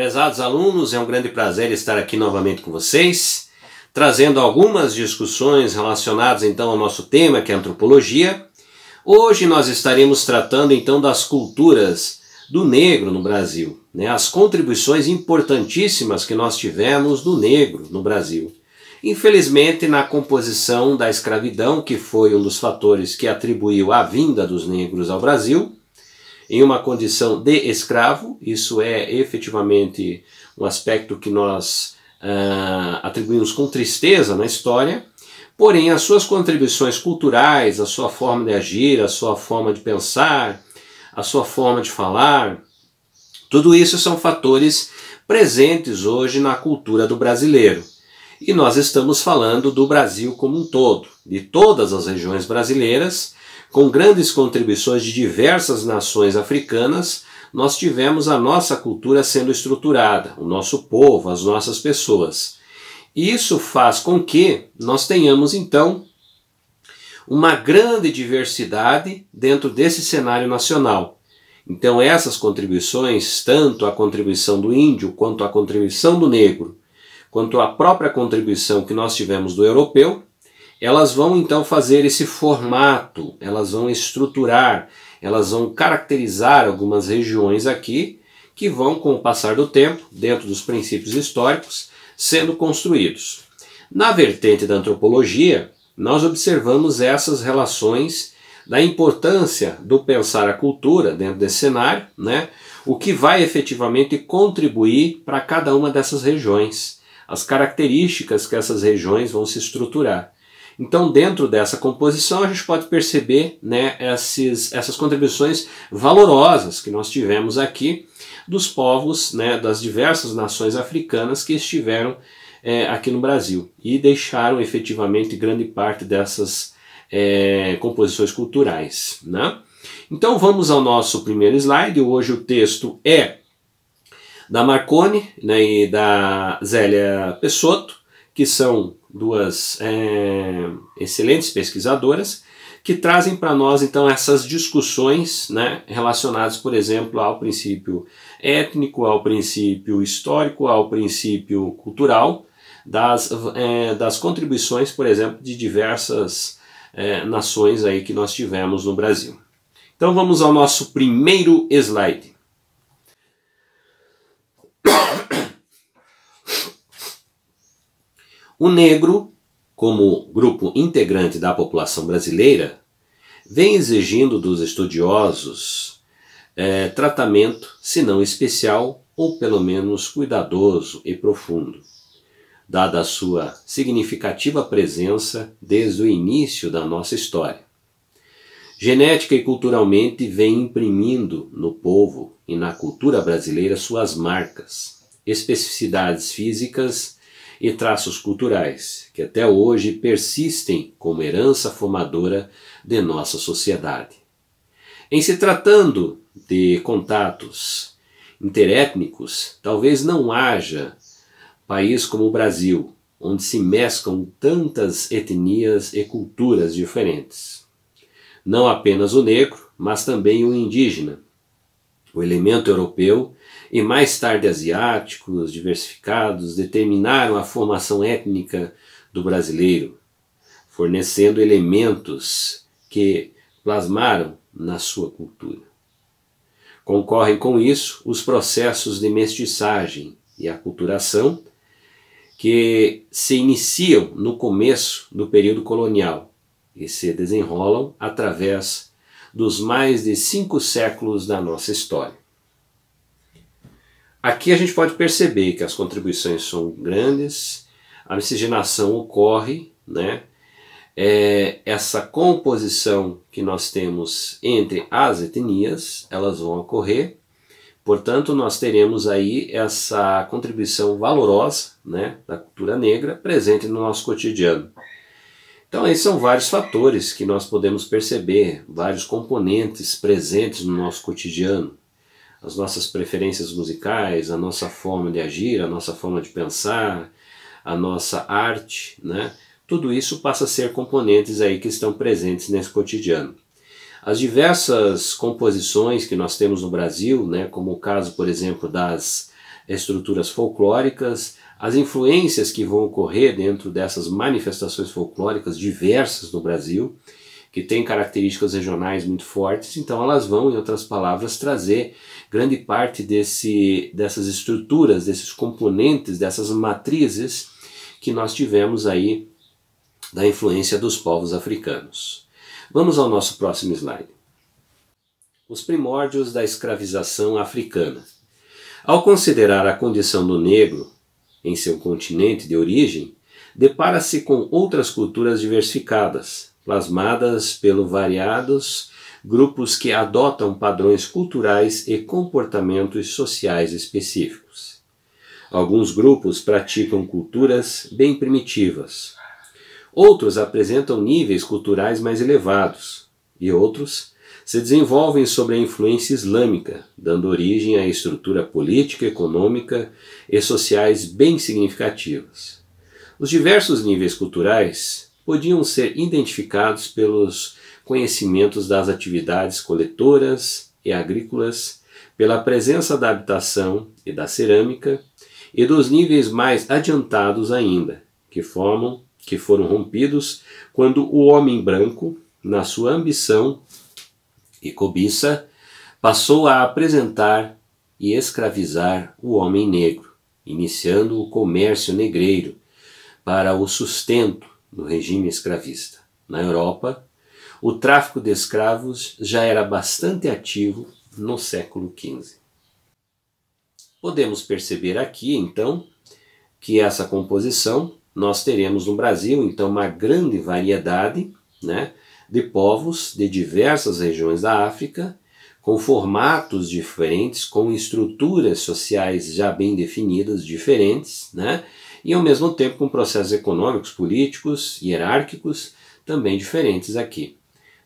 Prezados alunos, é um grande prazer estar aqui novamente com vocês, trazendo algumas discussões relacionadas então ao nosso tema, que é antropologia. Hoje nós estaremos tratando então das culturas do negro no Brasil, né? as contribuições importantíssimas que nós tivemos do negro no Brasil. Infelizmente, na composição da escravidão, que foi um dos fatores que atribuiu a vinda dos negros ao Brasil, em uma condição de escravo, isso é efetivamente um aspecto que nós ah, atribuímos com tristeza na história, porém as suas contribuições culturais, a sua forma de agir, a sua forma de pensar, a sua forma de falar, tudo isso são fatores presentes hoje na cultura do brasileiro. E nós estamos falando do Brasil como um todo, de todas as regiões brasileiras, com grandes contribuições de diversas nações africanas, nós tivemos a nossa cultura sendo estruturada, o nosso povo, as nossas pessoas. Isso faz com que nós tenhamos então uma grande diversidade dentro desse cenário nacional. Então, essas contribuições, tanto a contribuição do índio, quanto a contribuição do negro, quanto a própria contribuição que nós tivemos do europeu, elas vão então fazer esse formato, elas vão estruturar, elas vão caracterizar algumas regiões aqui que vão, com o passar do tempo, dentro dos princípios históricos, sendo construídos. Na vertente da antropologia, nós observamos essas relações da importância do pensar a cultura dentro desse cenário, né? o que vai efetivamente contribuir para cada uma dessas regiões, as características que essas regiões vão se estruturar. Então, dentro dessa composição, a gente pode perceber né, esses, essas contribuições valorosas que nós tivemos aqui dos povos né, das diversas nações africanas que estiveram é, aqui no Brasil e deixaram efetivamente grande parte dessas é, composições culturais. Né? Então vamos ao nosso primeiro slide. Hoje o texto é da Marconi né, e da Zélia Pessotto, que são duas é, excelentes pesquisadoras, que trazem para nós então essas discussões né, relacionadas, por exemplo, ao princípio étnico, ao princípio histórico, ao princípio cultural, das, é, das contribuições, por exemplo, de diversas é, nações aí que nós tivemos no Brasil. Então vamos ao nosso primeiro slide. O negro, como grupo integrante da população brasileira, vem exigindo dos estudiosos é, tratamento, se não especial, ou pelo menos cuidadoso e profundo, dada a sua significativa presença desde o início da nossa história. Genética e culturalmente vem imprimindo no povo e na cultura brasileira suas marcas, especificidades físicas e traços culturais que até hoje persistem como herança formadora de nossa sociedade. Em se tratando de contatos interétnicos, talvez não haja país como o Brasil, onde se mesclam tantas etnias e culturas diferentes. Não apenas o negro, mas também o indígena, o elemento europeu e mais tarde asiáticos, diversificados, determinaram a formação étnica do brasileiro, fornecendo elementos que plasmaram na sua cultura. Concorrem com isso os processos de mestiçagem e aculturação que se iniciam no começo do período colonial e se desenrolam através dos mais de cinco séculos da nossa história. Aqui a gente pode perceber que as contribuições são grandes, a miscigenação ocorre, né? É, essa composição que nós temos entre as etnias, elas vão ocorrer. Portanto, nós teremos aí essa contribuição valorosa né, da cultura negra presente no nosso cotidiano. Então, esses são vários fatores que nós podemos perceber, vários componentes presentes no nosso cotidiano as nossas preferências musicais, a nossa forma de agir, a nossa forma de pensar, a nossa arte, né? Tudo isso passa a ser componentes aí que estão presentes nesse cotidiano. As diversas composições que nós temos no Brasil, né, como o caso, por exemplo, das estruturas folclóricas, as influências que vão ocorrer dentro dessas manifestações folclóricas diversas no Brasil, que têm características regionais muito fortes, então elas vão, em outras palavras, trazer grande parte desse, dessas estruturas, desses componentes, dessas matrizes que nós tivemos aí da influência dos povos africanos. Vamos ao nosso próximo slide. Os primórdios da escravização africana. Ao considerar a condição do negro em seu continente de origem, depara-se com outras culturas diversificadas, plasmadas pelo variados grupos que adotam padrões culturais e comportamentos sociais específicos. Alguns grupos praticam culturas bem primitivas. Outros apresentam níveis culturais mais elevados. E outros se desenvolvem sob a influência islâmica, dando origem a estrutura política, econômica e sociais bem significativas. Os diversos níveis culturais podiam ser identificados pelos conhecimentos das atividades coletoras e agrícolas, pela presença da habitação e da cerâmica e dos níveis mais adiantados ainda, que formam que foram rompidos quando o homem branco, na sua ambição e cobiça, passou a apresentar e escravizar o homem negro, iniciando o comércio negreiro para o sustento do regime escravista. Na Europa, o tráfico de escravos já era bastante ativo no século XV. Podemos perceber aqui, então, que essa composição nós teremos no Brasil, então, uma grande variedade né, de povos de diversas regiões da África, com formatos diferentes, com estruturas sociais já bem definidas, diferentes, né, e ao mesmo tempo com processos econômicos, políticos, hierárquicos também diferentes aqui.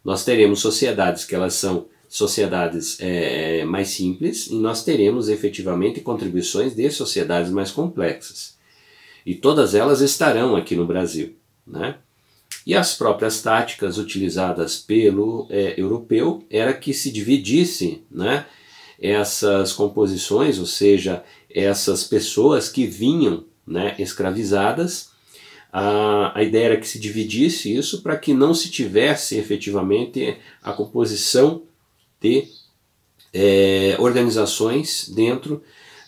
Nós teremos sociedades que elas são sociedades é, é, mais simples e nós teremos efetivamente contribuições de sociedades mais complexas. E todas elas estarão aqui no Brasil. Né? E as próprias táticas utilizadas pelo é, europeu era que se dividisse né, essas composições, ou seja, essas pessoas que vinham né, escravizadas a, a ideia era que se dividisse isso para que não se tivesse efetivamente a composição de é, organizações dentro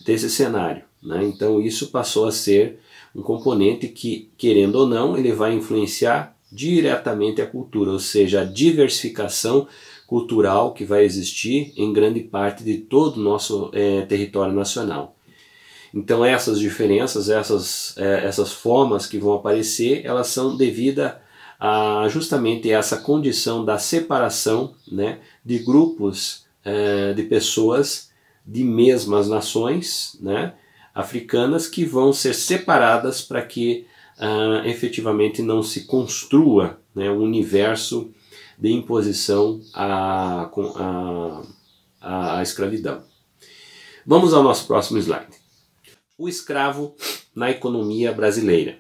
desse cenário. Né? Então isso passou a ser um componente que, querendo ou não, ele vai influenciar diretamente a cultura, ou seja, a diversificação cultural que vai existir em grande parte de todo o nosso é, território nacional. Então essas diferenças, essas, é, essas formas que vão aparecer, elas são devidas a justamente essa condição da separação né, de grupos é, de pessoas de mesmas nações né, africanas que vão ser separadas para que ah, efetivamente não se construa né, um universo de imposição à, à, à escravidão. Vamos ao nosso próximo slide o escravo na economia brasileira.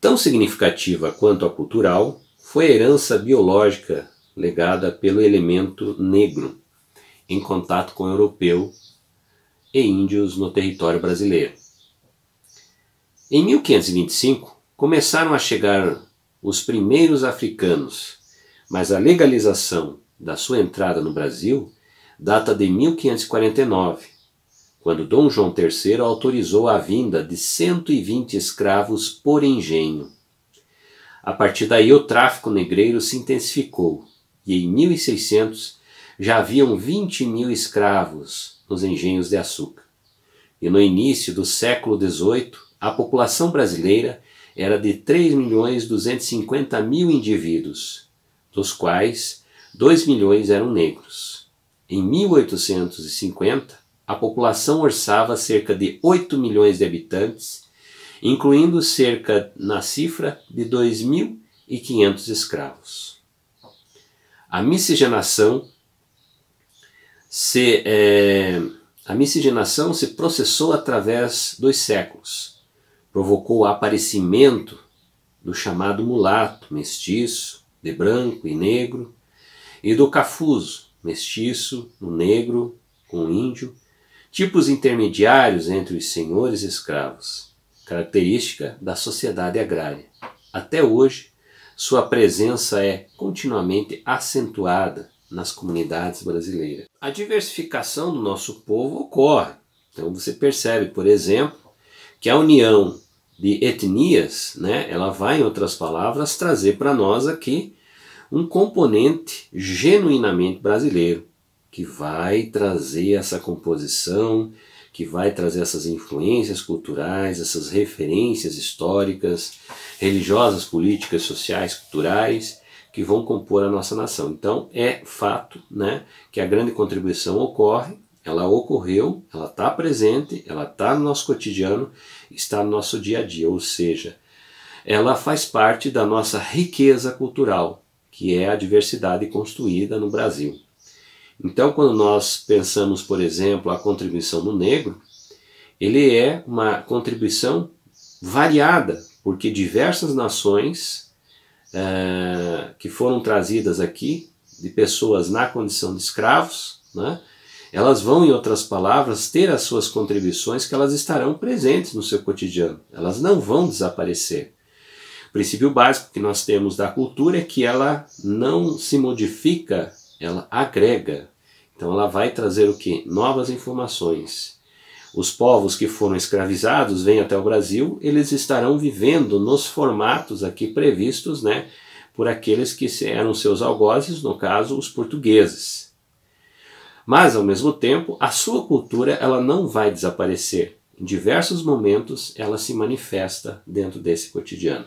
Tão significativa quanto a cultural foi a herança biológica legada pelo elemento negro em contato com o europeu e índios no território brasileiro. Em 1525 começaram a chegar os primeiros africanos, mas a legalização da sua entrada no Brasil data de 1549 quando Dom João III autorizou a vinda de 120 escravos por engenho. A partir daí, o tráfico negreiro se intensificou e em 1600 já haviam 20 mil escravos nos engenhos de açúcar. E no início do século XVIII, a população brasileira era de 3 milhões 250 mil indivíduos, dos quais 2 milhões eram negros. Em 1850, a população orçava cerca de 8 milhões de habitantes, incluindo cerca, na cifra, de 2.500 escravos. A miscigenação se, é, a miscigenação se processou através dos séculos, provocou o aparecimento do chamado mulato, mestiço, de branco e negro, e do cafuso, mestiço, no negro, com índio, tipos intermediários entre os senhores e escravos, característica da sociedade agrária. Até hoje, sua presença é continuamente acentuada nas comunidades brasileiras. A diversificação do nosso povo ocorre. Então você percebe, por exemplo, que a união de etnias, né, ela vai, em outras palavras, trazer para nós aqui um componente genuinamente brasileiro que vai trazer essa composição, que vai trazer essas influências culturais, essas referências históricas, religiosas, políticas, sociais, culturais, que vão compor a nossa nação. Então é fato né, que a grande contribuição ocorre, ela ocorreu, ela está presente, ela está no nosso cotidiano, está no nosso dia a dia, ou seja, ela faz parte da nossa riqueza cultural, que é a diversidade construída no Brasil. Então, quando nós pensamos, por exemplo, a contribuição do negro, ele é uma contribuição variada, porque diversas nações eh, que foram trazidas aqui, de pessoas na condição de escravos, né, elas vão, em outras palavras, ter as suas contribuições que elas estarão presentes no seu cotidiano, elas não vão desaparecer. O princípio básico que nós temos da cultura é que ela não se modifica ela agrega. Então ela vai trazer o que? Novas informações. Os povos que foram escravizados vêm até o Brasil, eles estarão vivendo nos formatos aqui previstos, né, por aqueles que eram seus algozes, no caso, os portugueses. Mas ao mesmo tempo, a sua cultura ela não vai desaparecer. Em diversos momentos ela se manifesta dentro desse cotidiano.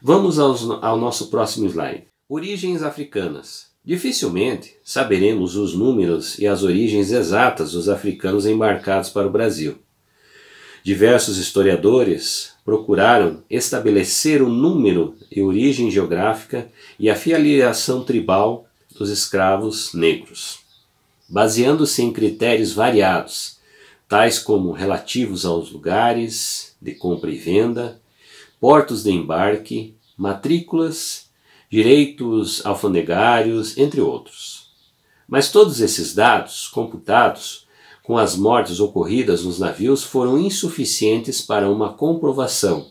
Vamos aos, ao nosso próximo slide. Origens africanas. Dificilmente saberemos os números e as origens exatas dos africanos embarcados para o Brasil. Diversos historiadores procuraram estabelecer o número e origem geográfica e a filiação tribal dos escravos negros, baseando-se em critérios variados, tais como relativos aos lugares de compra e venda, portos de embarque, matrículas direitos alfandegários, entre outros. Mas todos esses dados, computados com as mortes ocorridas nos navios, foram insuficientes para uma comprovação,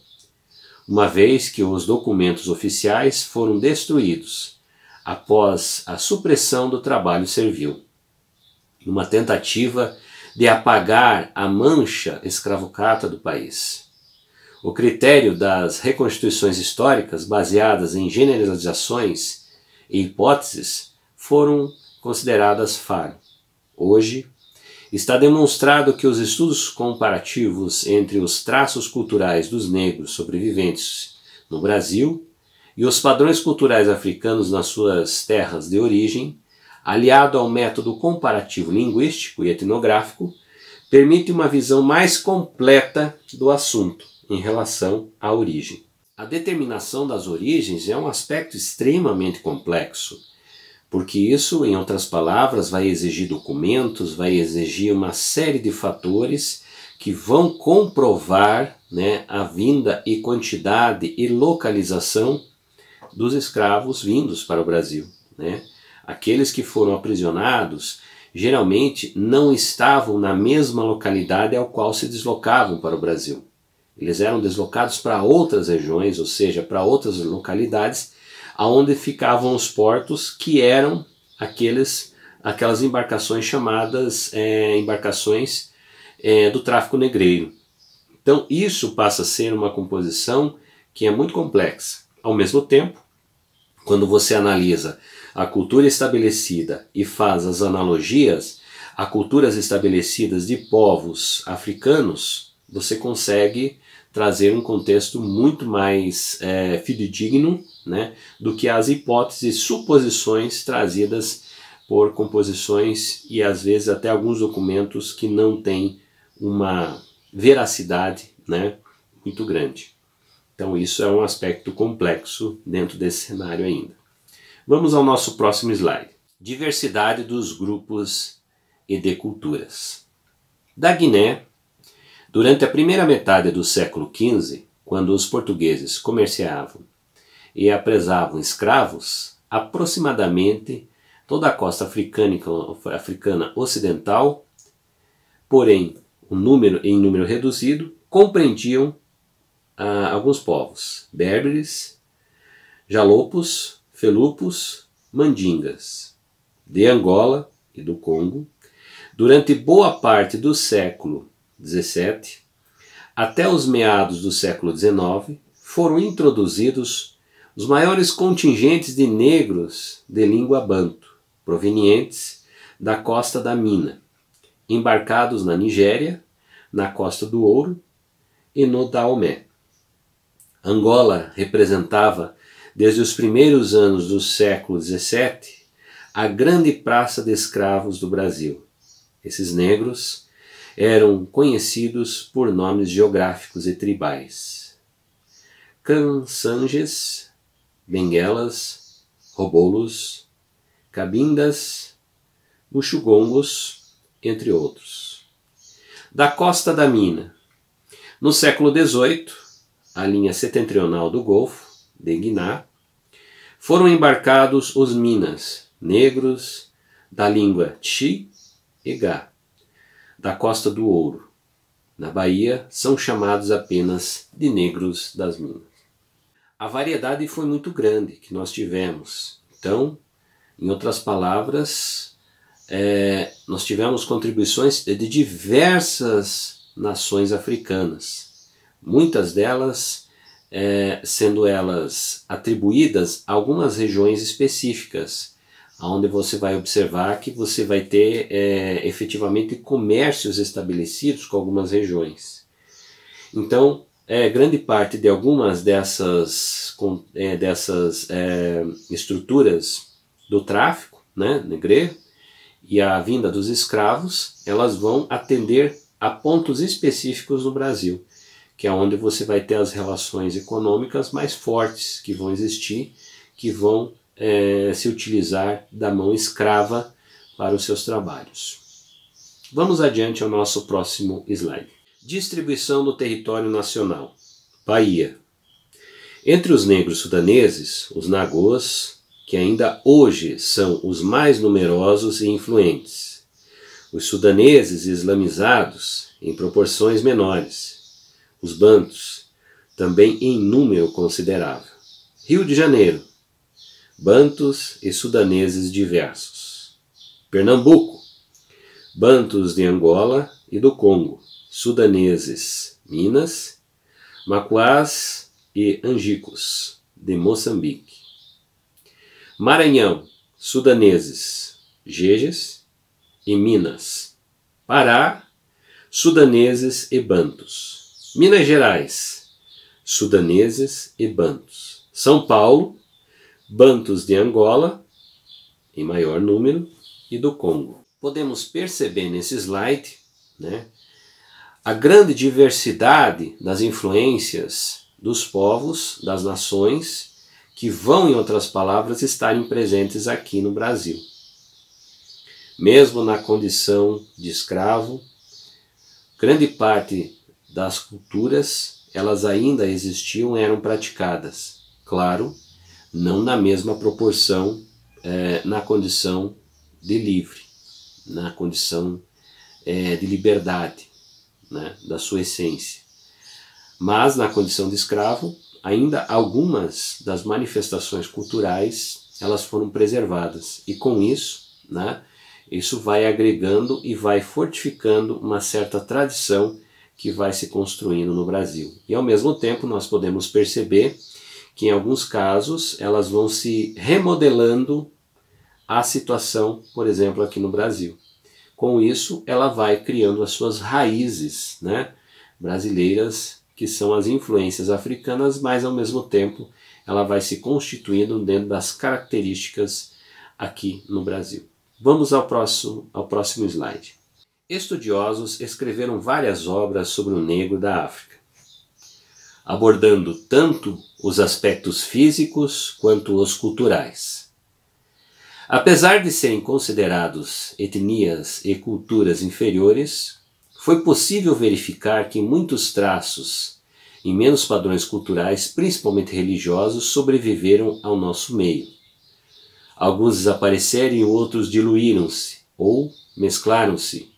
uma vez que os documentos oficiais foram destruídos após a supressão do trabalho servil, numa tentativa de apagar a mancha escravocrata do país. O critério das reconstituições históricas baseadas em generalizações e hipóteses foram consideradas falho. Hoje, está demonstrado que os estudos comparativos entre os traços culturais dos negros sobreviventes no Brasil e os padrões culturais africanos nas suas terras de origem, aliado ao método comparativo linguístico e etnográfico, permite uma visão mais completa do assunto em relação à origem. A determinação das origens é um aspecto extremamente complexo, porque isso, em outras palavras, vai exigir documentos, vai exigir uma série de fatores que vão comprovar né, a vinda e quantidade e localização dos escravos vindos para o Brasil. Né? Aqueles que foram aprisionados geralmente não estavam na mesma localidade ao qual se deslocavam para o Brasil. Eles eram deslocados para outras regiões, ou seja, para outras localidades, aonde ficavam os portos que eram aqueles, aquelas embarcações chamadas é, embarcações é, do tráfico negreiro. Então isso passa a ser uma composição que é muito complexa. Ao mesmo tempo, quando você analisa a cultura estabelecida e faz as analogias a culturas estabelecidas de povos africanos, você consegue trazer um contexto muito mais é, fidedigno né, do que as hipóteses e suposições trazidas por composições e às vezes até alguns documentos que não têm uma veracidade né, muito grande. Então isso é um aspecto complexo dentro desse cenário ainda. Vamos ao nosso próximo slide. Diversidade dos grupos e de culturas. Da Guiné, Durante a primeira metade do século XV, quando os portugueses comerciavam e apresavam escravos, aproximadamente toda a costa africana, africana ocidental, porém um número, em número reduzido, compreendiam ah, alguns povos: berberes, jalopos, felupos, mandingas, de Angola e do Congo. Durante boa parte do século até os meados do século XIX, foram introduzidos os maiores contingentes de negros de língua banto, provenientes da costa da Mina, embarcados na Nigéria, na costa do Ouro e no Daomé. Angola representava, desde os primeiros anos do século XVII, a grande praça de escravos do Brasil. Esses negros eram conhecidos por nomes geográficos e tribais. Kansanges, Benguelas, Robolos, Cabindas, Muxugongos, entre outros. Da costa da mina. No século XVIII, a linha setentrional do Golfo, de Guiná, foram embarcados os minas negros da língua Chi e Gá da Costa do Ouro, na Bahia, são chamados apenas de negros das minas. A variedade foi muito grande que nós tivemos. Então, em outras palavras, é, nós tivemos contribuições de diversas nações africanas, muitas delas é, sendo elas atribuídas a algumas regiões específicas onde você vai observar que você vai ter é, efetivamente comércios estabelecidos com algumas regiões. Então, é, grande parte de algumas dessas, com, é, dessas é, estruturas do tráfico né, negreiro e a vinda dos escravos, elas vão atender a pontos específicos no Brasil, que é onde você vai ter as relações econômicas mais fortes que vão existir, que vão é, se utilizar da mão escrava para os seus trabalhos. Vamos adiante ao nosso próximo slide. Distribuição do território nacional. Bahia. Entre os negros sudaneses, os nagôs, que ainda hoje são os mais numerosos e influentes. Os sudaneses islamizados, em proporções menores. Os bantos, também em número considerável. Rio de Janeiro, bantus e sudaneses diversos. Pernambuco, bantus de Angola e do Congo, sudaneses, Minas, macuás e angicos, de Moçambique. Maranhão, sudaneses, jejes e Minas. Pará, sudaneses e bantus. Minas Gerais, sudaneses e bantus. São Paulo, bantus de Angola, em maior número, e do Congo. Podemos perceber nesse slide né, a grande diversidade das influências dos povos, das nações, que vão, em outras palavras, estarem presentes aqui no Brasil. Mesmo na condição de escravo, grande parte das culturas, elas ainda existiam, eram praticadas. Claro, não na mesma proporção é, na condição de livre, na condição é, de liberdade né, da sua essência. Mas na condição de escravo, ainda algumas das manifestações culturais elas foram preservadas e com isso, né, isso vai agregando e vai fortificando uma certa tradição que vai se construindo no Brasil. E ao mesmo tempo nós podemos perceber que em alguns casos elas vão se remodelando a situação, por exemplo, aqui no Brasil. Com isso, ela vai criando as suas raízes né, brasileiras, que são as influências africanas, mas ao mesmo tempo ela vai se constituindo dentro das características aqui no Brasil. Vamos ao próximo, ao próximo slide. Estudiosos escreveram várias obras sobre o negro da África abordando tanto os aspectos físicos quanto os culturais. Apesar de serem considerados etnias e culturas inferiores, foi possível verificar que muitos traços e menos padrões culturais, principalmente religiosos, sobreviveram ao nosso meio. Alguns desapareceram e outros diluíram-se ou mesclaram-se,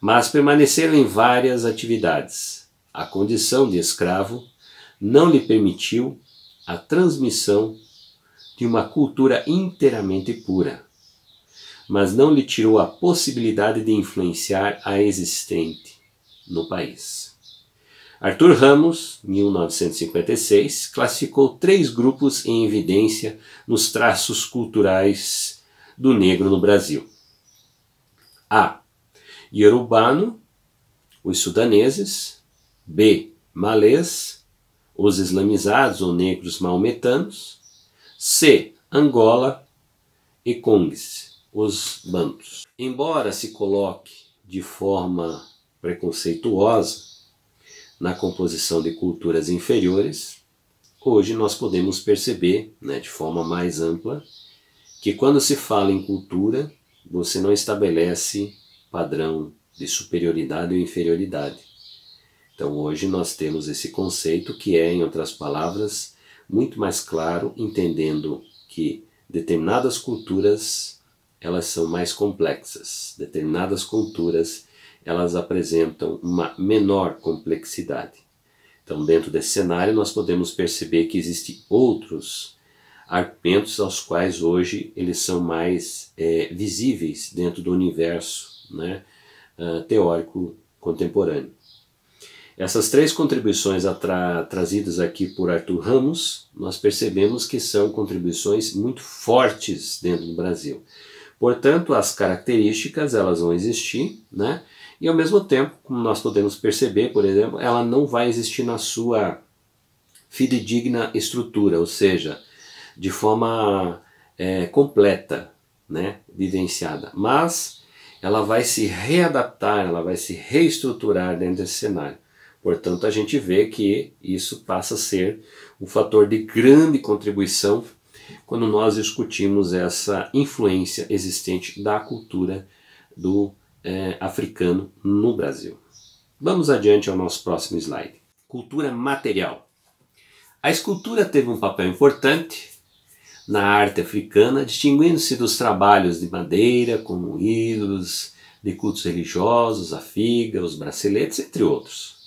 mas permaneceram em várias atividades. A condição de escravo não lhe permitiu a transmissão de uma cultura inteiramente pura, mas não lhe tirou a possibilidade de influenciar a existente no país. Arthur Ramos, 1956, classificou três grupos em evidência nos traços culturais do negro no Brasil. A. Iorubano, os sudaneses. B. Malês os islamizados ou negros maometanos, C. Angola e Congse, os bantos. Embora se coloque de forma preconceituosa na composição de culturas inferiores, hoje nós podemos perceber, né, de forma mais ampla, que quando se fala em cultura, você não estabelece padrão de superioridade ou inferioridade. Então hoje nós temos esse conceito que é, em outras palavras, muito mais claro, entendendo que determinadas culturas elas são mais complexas, determinadas culturas elas apresentam uma menor complexidade. Então, dentro desse cenário, nós podemos perceber que existem outros argumentos aos quais hoje eles são mais é, visíveis dentro do universo né, ah, teórico contemporâneo. Essas três contribuições trazidas aqui por Arthur Ramos, nós percebemos que são contribuições muito fortes dentro do Brasil. Portanto, as características elas vão existir, né? E ao mesmo tempo, como nós podemos perceber, por exemplo, ela não vai existir na sua fidedigna estrutura, ou seja, de forma é, completa, né, vivenciada. Mas ela vai se readaptar, ela vai se reestruturar dentro desse cenário. Portanto, a gente vê que isso passa a ser um fator de grande contribuição quando nós discutimos essa influência existente da cultura do eh, africano no Brasil. Vamos adiante ao nosso próximo slide. Cultura material. A escultura teve um papel importante na arte africana, distinguindo-se dos trabalhos de madeira, como ídolos, de cultos religiosos, a figa, os braceletes, entre outros.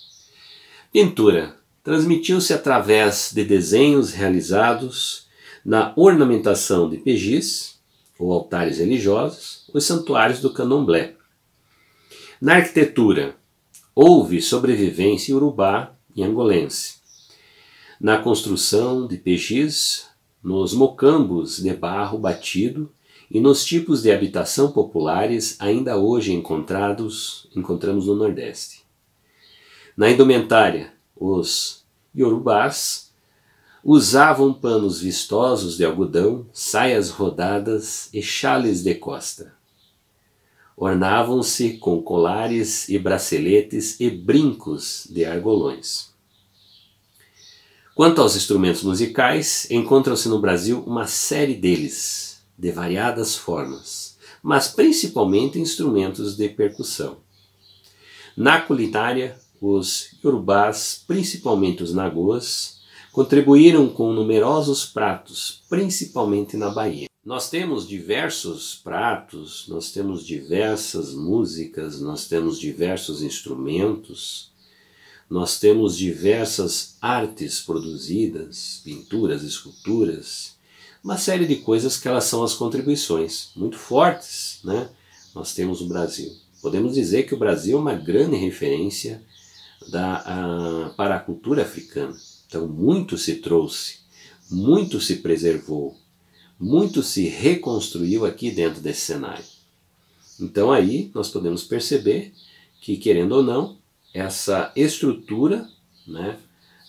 Pintura transmitiu-se através de desenhos realizados na ornamentação de pejis, ou altares religiosos, os santuários do candomblé. Na arquitetura, houve sobrevivência urubá e angolense. Na construção de pejis, nos mocambos de barro batido e nos tipos de habitação populares ainda hoje encontrados encontramos no Nordeste. Na indumentária, os yorubás usavam panos vistosos de algodão, saias rodadas e chales de costa. Ornavam-se com colares e braceletes e brincos de argolões. Quanto aos instrumentos musicais, encontram-se no Brasil uma série deles, de variadas formas, mas principalmente instrumentos de percussão. Na culinária, os Yorubás, principalmente os Nagôs, contribuíram com numerosos pratos, principalmente na Bahia. Nós temos diversos pratos, nós temos diversas músicas, nós temos diversos instrumentos, nós temos diversas artes produzidas, pinturas, esculturas, uma série de coisas que elas são as contribuições muito fortes, né? Nós temos o Brasil. Podemos dizer que o Brasil é uma grande referência da, a, para a cultura africana. Então, muito se trouxe, muito se preservou, muito se reconstruiu aqui dentro desse cenário. Então, aí nós podemos perceber que, querendo ou não, essa estrutura né,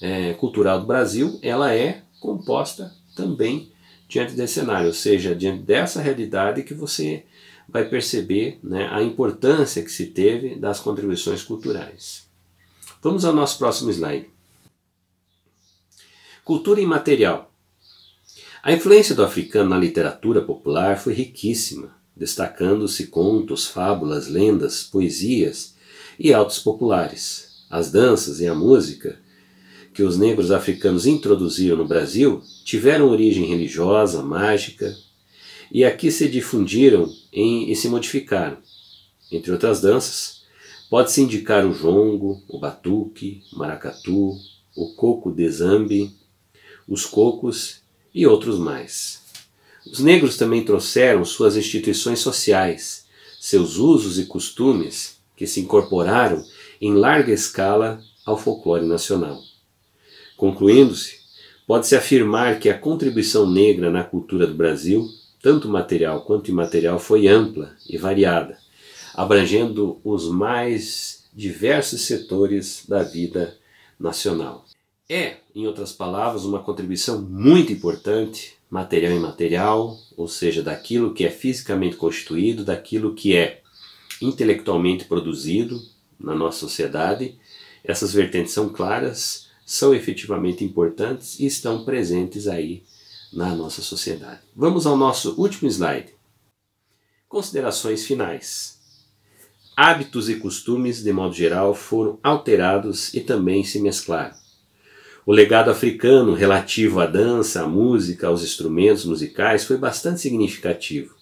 é, cultural do Brasil ela é composta também diante desse cenário, ou seja, diante dessa realidade que você vai perceber né, a importância que se teve das contribuições culturais. Vamos ao nosso próximo slide. Cultura imaterial. A influência do africano na literatura popular foi riquíssima, destacando-se contos, fábulas, lendas, poesias e autos populares. As danças e a música que os negros africanos introduziram no Brasil tiveram origem religiosa, mágica, e aqui se difundiram em, e se modificaram. Entre outras danças, Pode-se indicar o jongo, o batuque, o maracatu, o coco de zambi, os cocos e outros mais. Os negros também trouxeram suas instituições sociais, seus usos e costumes que se incorporaram em larga escala ao folclore nacional. Concluindo-se, pode-se afirmar que a contribuição negra na cultura do Brasil, tanto material quanto imaterial, foi ampla e variada abrangendo os mais diversos setores da vida nacional. É, em outras palavras, uma contribuição muito importante, material e imaterial, ou seja, daquilo que é fisicamente constituído, daquilo que é intelectualmente produzido na nossa sociedade. Essas vertentes são claras, são efetivamente importantes e estão presentes aí na nossa sociedade. Vamos ao nosso último slide. Considerações finais hábitos e costumes, de modo geral, foram alterados e também se mesclaram. O legado africano relativo à dança, à música, aos instrumentos musicais foi bastante significativo,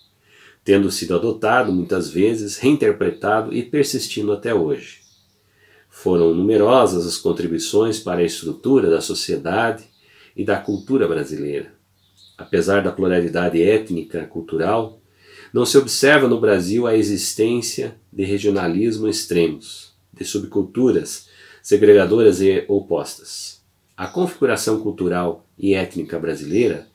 tendo sido adotado muitas vezes, reinterpretado e persistindo até hoje. Foram numerosas as contribuições para a estrutura da sociedade e da cultura brasileira. Apesar da pluralidade étnica cultural, não se observa no Brasil a existência de regionalismo extremos, de subculturas segregadoras e opostas. A configuração cultural e étnica brasileira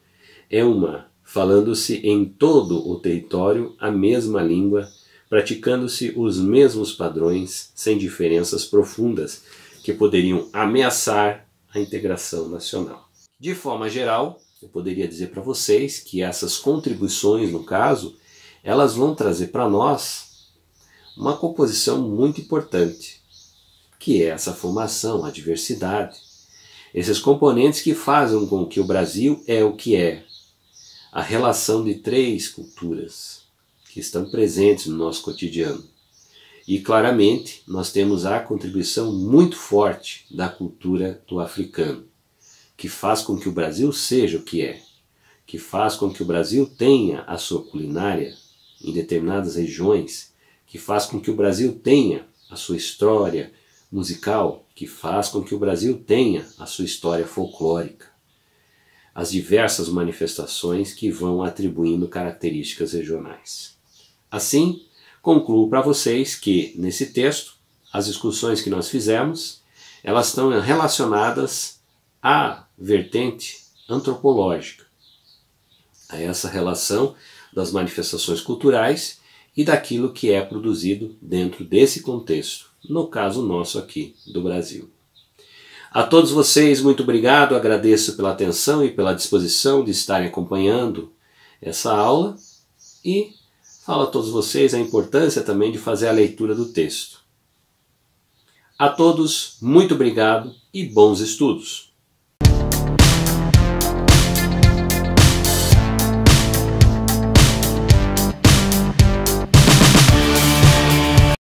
é uma, falando-se em todo o território a mesma língua, praticando-se os mesmos padrões, sem diferenças profundas que poderiam ameaçar a integração nacional. De forma geral, eu poderia dizer para vocês que essas contribuições, no caso, elas vão trazer para nós uma composição muito importante, que é essa formação, a diversidade. Esses componentes que fazem com que o Brasil é o que é, a relação de três culturas que estão presentes no nosso cotidiano. E claramente nós temos a contribuição muito forte da cultura do africano, que faz com que o Brasil seja o que é, que faz com que o Brasil tenha a sua culinária, em determinadas regiões, que faz com que o Brasil tenha a sua história musical, que faz com que o Brasil tenha a sua história folclórica. As diversas manifestações que vão atribuindo características regionais. Assim, concluo para vocês que, nesse texto, as discussões que nós fizemos, elas estão relacionadas à vertente antropológica, a essa relação das manifestações culturais e daquilo que é produzido dentro desse contexto, no caso nosso aqui do Brasil. A todos vocês, muito obrigado, agradeço pela atenção e pela disposição de estarem acompanhando essa aula e falo a todos vocês a importância também de fazer a leitura do texto. A todos, muito obrigado e bons estudos!